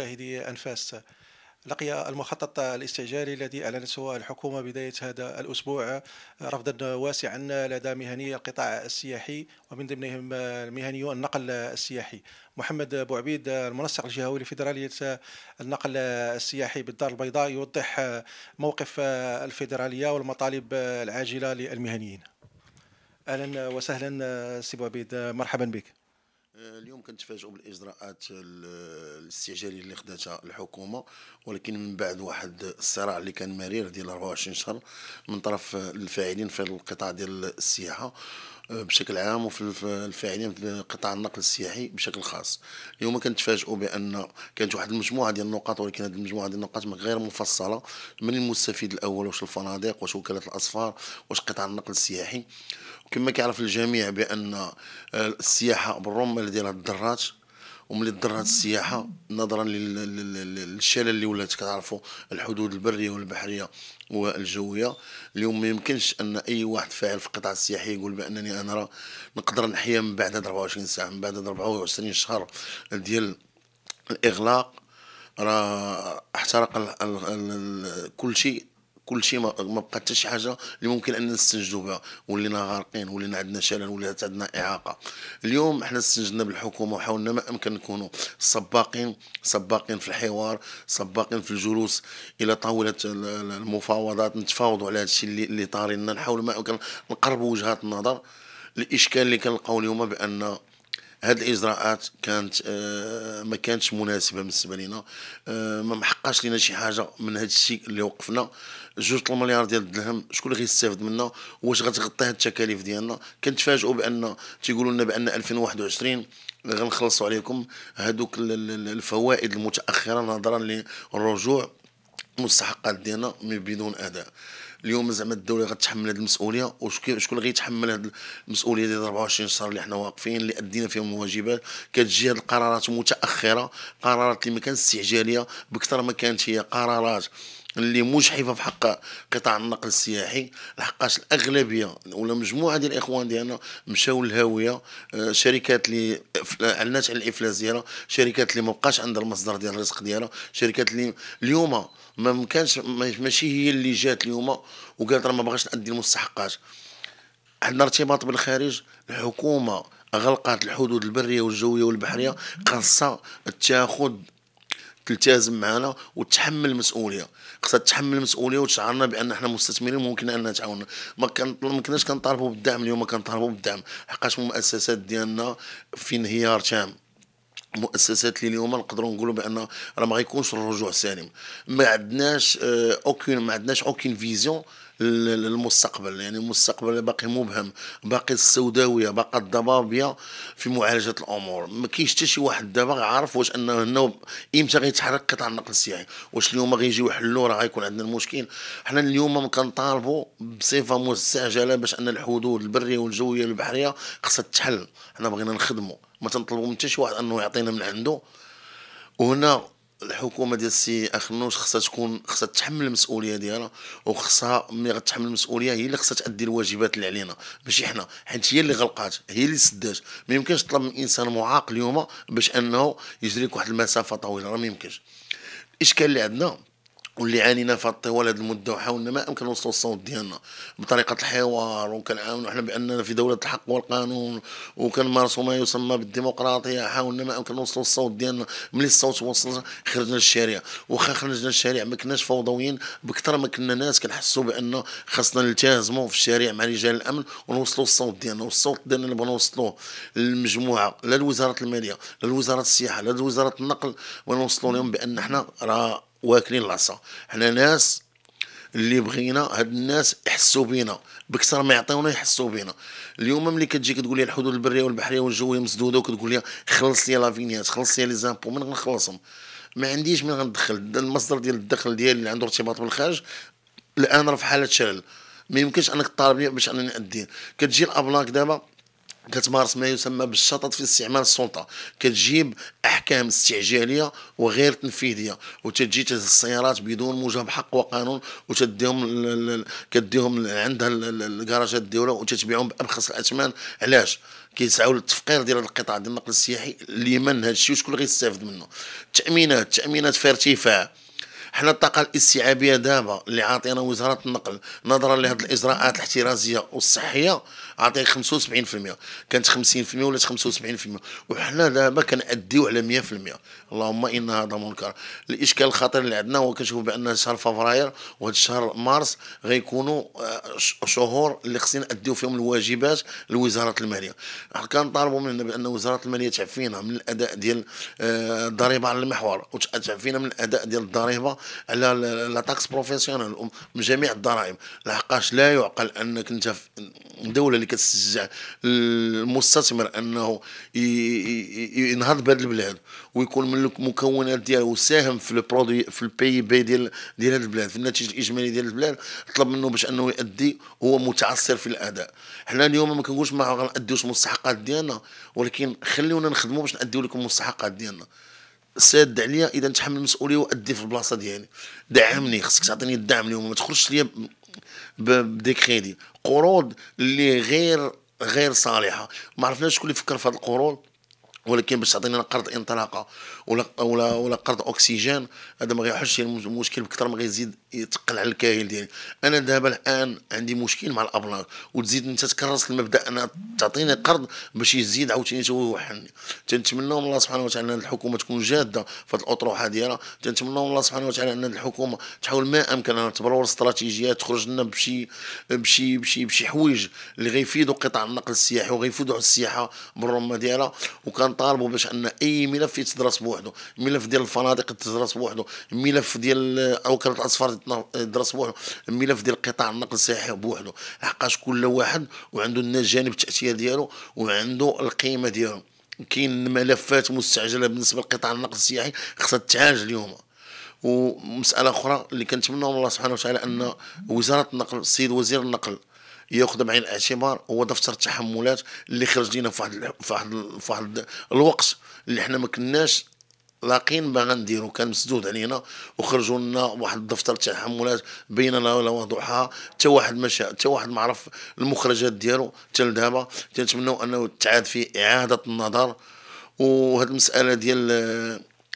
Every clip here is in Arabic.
مشاهدي أنفاس لقي المخطط الاستعجالي الذي اعلنته الحكومه بدايه هذا الاسبوع رفضا واسعا لدى مهني القطاع السياحي ومن ضمنهم مهني النقل السياحي محمد بو عبيد المنسق الجهوي لفيدراليه النقل السياحي بالدار البيضاء يوضح موقف الفيدراليه والمطالب العاجله للمهنيين اهلا وسهلا سي بو عبيد مرحبا بك آه، اليوم كنتفاجئوا بالاجراءات الاستعجاليه اللي خداتها الحكومه ولكن من بعد واحد الصراع اللي كان مرير ديال 24 شهر من طرف الفاعلين في القطاع ديال السياحه آه، بشكل عام وفي الفاعلين في قطاع النقل السياحي بشكل خاص اليوم كنتفاجئوا بان كانت واحد المجموعه ديال النقاط ولكن هذه المجموعه ديال النقاط غير مفصله من المستفيد الاول واش الفنادق واش وكاله الاسفار واش قطاع النقل السياحي وكما كيعرف الجميع بان آه، السياحه بالرمل ديال الدراج وملي ضر السياحه نظرا للشلل اللي ولات كتعرفوا الحدود البريه والبحريه والجويه اليوم ما يمكنش ان اي واحد فاعل في القطاع السياحي يقول بانني انا راه نقدر نحيا من بعد 24 ساعه من بعد 24 شهر ديال الاغلاق راه احترق كل شيء كل شيء ما بقى حتى شي حاجه اللي ممكن ان نستنجدوا بها ولينا غارقين ولينا عندنا شلل ولات عندنا اعاقه اليوم احنا استنجدنا بالحكومه وحاولنا ما امكن نكونوا سباقين سباقين في الحوار سباقين في الجلوس الى طاوله المفاوضات نتفاوضوا على هذا الشيء اللي طارينا نحاولوا ما امكن نقربوا وجهات النظر الاشكال اللي كنلقاو اليوم بان هذه الاجراءات كانت آه، ما كانتش مناسبه بالنسبه لنا آه، ما محقاش لنا شي حاجه من هذا الشيء اللي وقفنا جوج المليار ديال الدرهم شكون اللي غيستافد منها واش غتغطي هاد التكاليف ديالنا كنتفاجئوا بان تيقولوا لنا بان 2021 غنخلصوا عليكم هذوك الفوائد المتاخره نظرا للرجوع المستحقات ديالنا من بدون اداء اليوم زعما الدوله غتحمل هذه المسؤوليه وشكون غيتحمل هذه المسؤوليه ديال 24 شهر اللي حنا واقفين اللي ادينا فيهم الواجبات كتجي هذه القرارات متاخره قرارات اللي ما كانت استعجاليه بكثر ما كانت هي قرارات اللي مجحفه في حق قطاع النقل السياحي لحقاش الاغلبيه ولا مجموعه ديال الاخوان ديالنا مشاو للهاويه آه، شركات اللي اعلنت على الافلاس ديالها شركات اللي ما بقاش عندها المصدر ديال الرزق ديالها شركات اللي اليوم ما مكانش ماشي هي اللي جات اليوم وقالت راه ما بغاش نادي المستحقات عندنا ارتباط بالخارج الحكومه غلقت الحدود البريه والجويه والبحريه خاصها تاخذ تلتزم معنا وتحمل المسؤوليه خصها تحمل المسؤوليه وتشعرنا بان احنا مستثمرين ممكن انها تعاوننا ما كان ما كناش كنطالبوا بالدعم اليوم كنطالبوا بالدعم حقاش المؤسسات ديالنا في انهيار تام المؤسسات اللي اليوم نقدروا نقولوا بان راه ما غيكونش الرجوع سالم ما عندناش اوكين آه، ما عندناش اوكين فيزيون للمستقبل يعني المستقبل باقي مبهم باقي السوداويه باقي الضبابيه في معالجه الامور ما كاينش حتى شي واحد دابا عارف واش انه هنا امتى غيتحرك قطاع النقل السياحي واش اليوم غيجيو يحلوا راه غيكون عندنا المشكل حنا اليوم كنطالبوا بصفه مستعجله باش ان الحدود البريه والجويه والبحريه خصها تحل حنا بغينا نخدموا ما تنطلبوا من حتى شي واحد انه يعطينا من عنده وهنا الحكومه ديال السي اخنوس خصها تكون خصها تحمل المسؤوليه ديالها وخصها ملي غتحمل المسؤوليه هي اللي خصها تادي الواجبات اللي علينا ماشي حنا حيت هي اللي غلقات هي اللي سدات ما يمكنش تطلب من انسان معاق اليوم باش انه يجري لك واحد المسافه طويله راه ما يمكنش الاشكال اللي عندنا واللي عانينا في الطوال هذه المده وحاولنا ما امكن نوصلوا الصوت ديالنا بطريقه الحوار وكنعاونوا احنا باننا في دوله الحق والقانون وكنمارسوا ما يسمى بالديمقراطيه حاولنا ما امكن نوصلوا الصوت ديالنا ملي الصوت وصل خرجنا للشارع واخا خرجنا للشارع ما كناش فوضويين بكثر ما كنا ناس كنحسوا بان خاصنا نلتزموا في الشارع مع رجال الامن ونوصلوا الصوت ديالنا والصوت ديالنا اللي بغينا نوصلوه للمجموعه لا لوزاره الماليه لا لوزاره السياحه لا لوزاره النقل ونوصلوا لهم بان احنا راه واكلين العصا حنا ناس اللي بغينا هاد الناس يحسوا بينا بكثر ما يعطيونا يحسوا بينا اليوم ملي كتجي كتقول لي الحدود البريه والبحريه والجويه مسدوده وكتقول لي خلص لي لافينيات خلص لي لي زامبو من غنخلصهم ما عنديش من غندخل المصدر ديال الدخل ديالي اللي عنده ارتباط بالخارج الان راه في حاله شلل ما يمكنش انك تطالبني باش انني ادين كتجي الابلاك دابا كتمارس ما يسمى بالشطط في استعمال السلطه كتجيب احكام استعجاليه وغير تنفيذيه وتجي السيارات بدون موجب حق وقانون وتديهم كديهم عندها الكراجات الدوله وتتبيعهم بابخس الاثمان علاش كيسعوا للتفقير ديال القطاع ديال النقل السياحي من هذا الشيء وشكون غيستافد منه التامينات التامينات في ارتفاع حنا الطاقه الاستيعابيه دابا اللي عاطينا وزاره النقل نظرا لهذه الاجراءات الاحترازيه والصحيه عاطيه 75% كانت 50% ولات 75% وحنا دابا كنأديو على 100% اللهم ان هذا منكر الاشكال الخطير اللي عندنا هو كنشوفوا بان شهر فبراير وهذا الشهر مارس غيكونوا آه، شهور اللي خصنا نأديو فيهم الواجبات لوزاره الماليه كنطالبوا من بان وزاره الماليه تعفينا من الاداء ديال آه، الضريبه على المحور وتعفينا من الاداء ديال الضريبه على لا تاكس بروفيسيونيل من جميع الضرائب لحقاش لا يعقل انك انت في دوله اللي كتشجع المستثمر انه ينهض بهذه البلاد ويكون من المكونات ديالو وساهم في البرودوي في البي بي ديال ديال هذه البلاد في الناتج الاجمالي ديال البلاد طلب منه باش انه يؤدي هو متعثر في الاداء حنا اليوم ما كنقولش ما غنأديوش المستحقات ديالنا ولكن خليونا نخدموا باش نأديو لكم المستحقات ديالنا ساد عليا اذا نتحمل المسؤوليه وادي في البلاصه ديالي دعمني خصك تعطيني الدعم اليوم ما تخرجش ليا بديكريدي قروض اللي غير غير صالحه ما عرفناش شكون اللي فكر في هذه القروض ولكن باش تعطيني قرض انطلاقه ولا ولا ولا قرض اكسجين هذا ما غيحلش المشكل يعني بكثر ما غيزيد يتقل على الكاهل ديالي انا دابا الان عندي مشكل مع الابلاغ وتزيد انت تكرس المبدا انا تعطيني قرض باش يزيد عاوتاني يوحلني تنتمنى من الله سبحانه وتعالى ان الحكومه تكون جاده في هذه الاطروحه ديالها تنتمنى من الله سبحانه وتعالى ان الحكومه تحاول ما امكن انها تبرر استراتيجيات تخرج لنا بشي بشي بشي بشي حوايج اللي غيفيدوا قطاع النقل السياحي وغيفيدوا السياحه بالرمه ديالها وكنطالبوا باش ان اي ملف يتدرس بوحده بوحدو الملف ديال الفنادق تدرس بوحدو الملف ديال اوكره الاصفار تدرس بوحدو الملف ديال قطاع النقل السياحي بوحدو لحقاش كل واحد وعندو الجانب التاثير ديالو وعندو القيمه ديالو كاين ملفات مستعجله بالنسبه لقطاع النقل السياحي خصها تعالج اليوم ومساله اخرى اللي كنتمناو من الله سبحانه وتعالى ان وزاره النقل السيد وزير النقل ياخذ بعين الاعتبار هو دفتر التحملات اللي خرج لينا في واحد في واحد الوقت اللي حنا ما كناش لاقين باغا نديرو كان مسدود علينا وخرجوا لنا واحد الدفتر تاع تحملات بيننا ولا وضوحها حتى واحد ما شاء حتى واحد ما عرف المخرجات ديالو حتى لدابا تنتمناو انه تعاد في اعاده النظر وهاد المساله ديال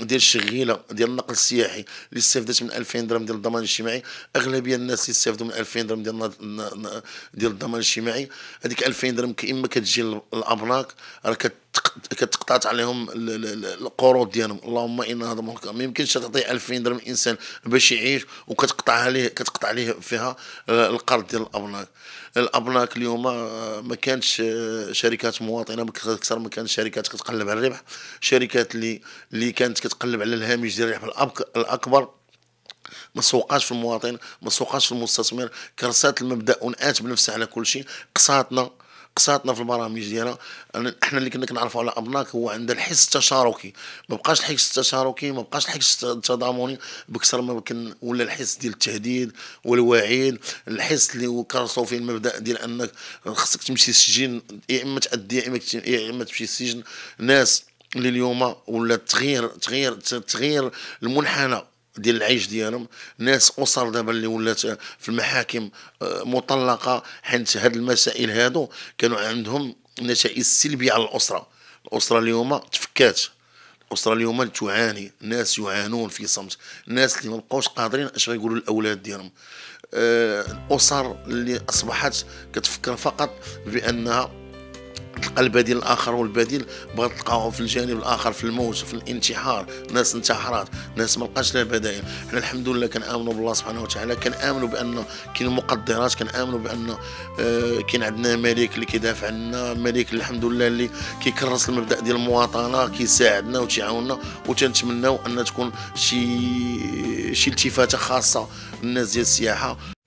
ديال الشغيله ديال النقل السياحي اللي استفدت من 2000 درهم ديال الضمان الاجتماعي اغلبيه الناس اللي استفدوا من 2000 درهم ديال ديال الضمان الاجتماعي هذيك 2000 درهم كاما كتجي للابناك راه كتقطعت عليهم القروض ديالهم اللهم انا هذا مهلك ما يمكنش تعطي 2000 درهم الانسان باش يعيش وكتقطعها ليه كتقطع ليه فيها آه، القرض ديال الابناك الابناك اليوم آه، ما كانتش آه، شركات مواطنه اكثر ما كانت شركات كتقلب على الربح شركات اللي اللي كانت كتقلب على الهامش ديال الربح الاكبر ما سوقاش في المواطن ما سوقاش في المستثمر كرسات المبدا ونأت بنفسها على كل شيء قصاتنا قصاتنا في البرامج ديالنا احنا اللي كنا كنعرفوا على ابناك هو عند الحس التشاركي ما بقاش الحس التشاركي ما بقاش الحس التضامني بكثر ما كان ولا الحس ديال التهديد والوعيد الحس اللي كرسوا فيه المبدا ديال انك خصك تمشي السجن يا اما تادي يا اما تمشي السجن ناس اللي اليوم ولا تغيير تغيير تغيير المنحنى ديال العيش ديالهم ناس اسر دابا اللي ولات آه، في المحاكم آه، مطلقه حيت هاد المسائل هادو كانوا عندهم نتائج سلبيه على الاسره الاسره اليوم تفكات الاسره اليوم تعاني الناس يعانون في صمت الناس اللي ما بقاوش قادرين اش غيقولوا الاولاد ديالهم آه، الاسر اللي اصبحت كتفكر فقط بانها تلقى البديل الاخر والبديل بغا تلقاه في الجانب الاخر في الموت في الانتحار ناس انتحرات ناس ما لقاش لها بدائل حنا الحمد لله كنامنوا بالله سبحانه وتعالى كنامنوا بان كاين مقدرات كنامنوا بان آه، كاين عندنا ملك اللي كيدافع عنا ملك الحمد لله اللي كيكرس المبدا ديال المواطنه كيساعدنا وتعاوننا وتنتمناو ان تكون شي شي التفاته خاصه الناس ديال السياحه